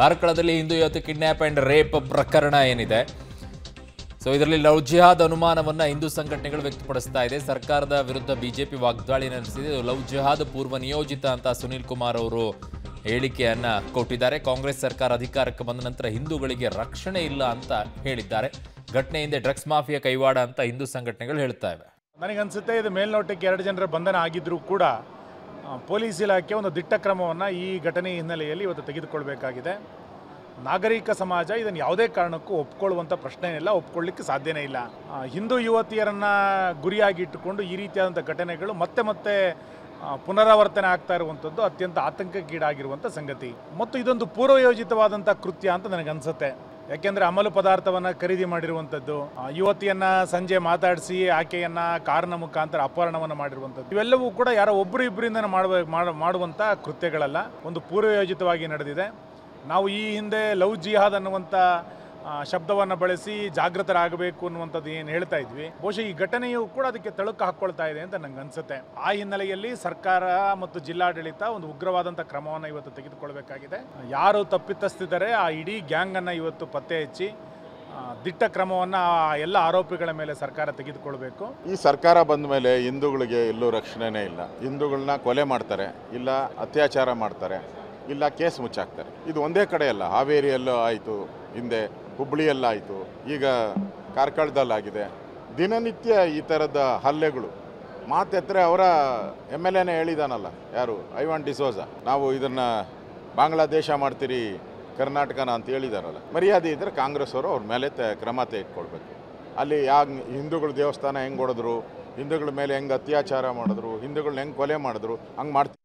ಕಾರ್ಕಳದಲ್ಲಿ ಹಿಂದೂ ಇವತ್ತು kidnap and rape ಪ್ರಕರಣ ಏನಿದೆ ಸೊ ಇದರಲ್ಲಿ ಲವ್ ಜಿಹಾದ್ ಅನುಮಾನವನ್ನು ಹಿಂದೂ ಸಂಘಟನೆಗಳು ವ್ಯಕ್ತಪಡಿಸ್ತಾ ಇದೆ ಸರ್ಕಾರದ ವಿರುದ್ಧ ಬಿಜೆಪಿ ವಾಗ್ದಾಳಿ ನಡೆಸಿದೆ ಲವ್ ಜಿಹಾದ್ ಪೂರ್ವ ನಿಯೋಜಿತ ಅಂತ ಸುನೀಲ್ ಕುಮಾರ್ ಅವರು ಹೇಳಿಕೆಯನ್ನು ಕೊಟ್ಟಿದ್ದಾರೆ ಕಾಂಗ್ರೆಸ್ ಸರ್ಕಾರ ಅಧಿಕಾರಕ್ಕೆ ಬಂದ ನಂತರ ಹಿಂದೂಗಳಿಗೆ ರಕ್ಷಣೆ ಇಲ್ಲ ಅಂತ ಹೇಳಿದ್ದಾರೆ ಘಟನೆ ಹಿಂದೆ ಡ್ರಗ್ಸ್ ಮಾಫಿಯಾ ಕೈವಾಡ ಅಂತ ಹಿಂದೂ ಸಂಘಟನೆಗಳು ಹೇಳ್ತಾ ಇವೆ ನನಗನ್ಸುತ್ತೆ ಇದು ಮೇಲ್ನೋಟಕ್ಕೆ ಎರಡು ಜನರ ಬಂಧನ ಆಗಿದ್ರೂ ಕೂಡ ಪೊಲೀಸ್ ಇಲಾಖೆ ಒಂದು ದಿಟ್ಟ ಕ್ರಮವನ್ನು ಈ ಘಟನೆ ಹಿನ್ನೆಲೆಯಲ್ಲಿ ಇವತ್ತು ತೆಗೆದುಕೊಳ್ಬೇಕಾಗಿದೆ ನಾಗರಿಕ ಸಮಾಜ ಇದನ್ನು ಯಾವುದೇ ಕಾರಣಕ್ಕೂ ಒಪ್ಕೊಳ್ಳುವಂಥ ಪ್ರಶ್ನೆ ಇಲ್ಲ ಒಪ್ಕೊಳ್ಳಿಕ್ಕೆ ಸಾಧ್ಯನೇ ಇಲ್ಲ ಹಿಂದೂ ಯುವತಿಯರನ್ನು ಇಟ್ಟುಕೊಂಡು ಈ ರೀತಿಯಾದಂಥ ಘಟನೆಗಳು ಮತ್ತೆ ಮತ್ತೆ ಪುನರಾವರ್ತನೆ ಆಗ್ತಾ ಇರುವಂಥದ್ದು ಅತ್ಯಂತ ಆತಂಕಕ್ಕೀಡಾಗಿರುವಂಥ ಸಂಗತಿ ಮತ್ತು ಇದೊಂದು ಪೂರ್ವಯೋಜಿತವಾದಂಥ ಕೃತ್ಯ ಅಂತ ನನಗನ್ಸುತ್ತೆ ಯಾಕೆಂದರೆ ಅಮಲು ಪದಾರ್ಥವನ್ನು ಖರೀದಿ ಮಾಡಿರುವಂಥದ್ದು ಯುವತಿಯನ್ನು ಸಂಜೆ ಮಾತಾಡಿಸಿ ಆಕೆಯನ್ನು ಕಾರಣ ಮುಖಾಂತರ ಅಪಹರಣವನ್ನು ಮಾಡಿರುವಂಥದ್ದು ಇವೆಲ್ಲವೂ ಕೂಡ ಯಾರೋ ಒಬ್ಬರು ಇಬ್ಬರಿಂದ ಮಾಡುವಂಥ ಕೃತ್ಯಗಳಲ್ಲ ಒಂದು ಪೂರ್ವಯೋಜಿತವಾಗಿ ನಡೆದಿದೆ ನಾವು ಈ ಹಿಂದೆ ಲವ್ ಜಿಹಾದ್ ಅನ್ನುವಂಥ ಶಬ್ದವನ್ನು ಬಳಸಿ ಜಾಗೃತರಾಗಬೇಕು ಅನ್ನುವಂಥದ್ದು ಏನು ಹೇಳ್ತಾ ಇದ್ವಿ ಬಹುಶಃ ಈ ಘಟನೆಯು ಕೂಡ ಅದಕ್ಕೆ ತಳುಕು ಹಾಕ್ಕೊಳ್ತಾ ಇದೆ ಅಂತ ನಂಗೆ ಅನ್ಸುತ್ತೆ ಆ ಹಿನ್ನೆಲೆಯಲ್ಲಿ ಸರ್ಕಾರ ಮತ್ತು ಜಿಲ್ಲಾಡಳಿತ ಒಂದು ಉಗ್ರವಾದಂಥ ಕ್ರಮವನ್ನು ಇವತ್ತು ತೆಗೆದುಕೊಳ್ಬೇಕಾಗಿದೆ ಯಾರು ತಪ್ಪಿತಸ್ತಿದ್ದಾರೆ ಆ ಇಡೀ ಗ್ಯಾಂಗನ್ನು ಇವತ್ತು ಪತ್ತೆ ಹಚ್ಚಿ ದಿಟ್ಟ ಕ್ರಮವನ್ನು ಎಲ್ಲ ಆರೋಪಿಗಳ ಮೇಲೆ ಸರ್ಕಾರ ತೆಗೆದುಕೊಳ್ಬೇಕು ಈ ಸರ್ಕಾರ ಬಂದ ಮೇಲೆ ಹಿಂದೂಗಳಿಗೆ ಎಲ್ಲೂ ರಕ್ಷಣೆನೇ ಇಲ್ಲ ಹಿಂದೂಗಳನ್ನ ಕೊಲೆ ಮಾಡ್ತಾರೆ ಇಲ್ಲ ಅತ್ಯಾಚಾರ ಮಾಡ್ತಾರೆ ಇಲ್ಲ ಕೇಸ್ ಮುಚ್ಚಾಕ್ತಾರೆ ಇದು ಒಂದೇ ಕಡೆ ಅಲ್ಲ ಹಾವೇರಿಯಲ್ಲೂ ಆಯಿತು ಹಿಂದೆ ಹುಬ್ಬಳ್ಳಿಯಲ್ಲಾಯಿತು ಈಗ ಕಾರ್ಕಳದಲ್ಲಾಗಿದೆ ದಿನನಿತ್ಯ ಈ ಥರದ ಹಲ್ಲೆಗಳು ಮಾತೆತ್ತರೆ ಅವರ ಎಮ್ ಎಲ್ ಎನೇ ಹೇಳಿದಾನಲ್ಲ ಯಾರು ಐವಾನ್ ಡಿಸೋಜ ನಾವು ಇದನ್ನು ಬಾಂಗ್ಲಾದೇಶ ಮಾಡ್ತೀರಿ ಕರ್ನಾಟಕನ ಅಂತ ಹೇಳಿದಾರಲ್ಲ ಮರ್ಯಾದೆ ಇದ್ದರೆ ಕಾಂಗ್ರೆಸ್ ಅವರು ಅವ್ರ ಮೇಲೆ ತ ಕ್ರಮ ತೆಗೆದುಕೊಳ್ಬೇಕು ಅಲ್ಲಿ ಯಾವ ಹಿಂದೂಗಳ ದೇವಸ್ಥಾನ ಹೆಂಗೆ ಹೊಡೆದ್ರು ಹಿಂದೂಗಳ ಮೇಲೆ ಹೆಂಗೆ ಅತ್ಯಾಚಾರ ಮಾಡಿದ್ರು ಹಿಂದೂಗಳನ್ನ ಹೆಂಗೆ ಕೊಲೆ ಮಾಡಿದ್ರು ಹಂಗೆ ಮಾಡ್ತಾರೆ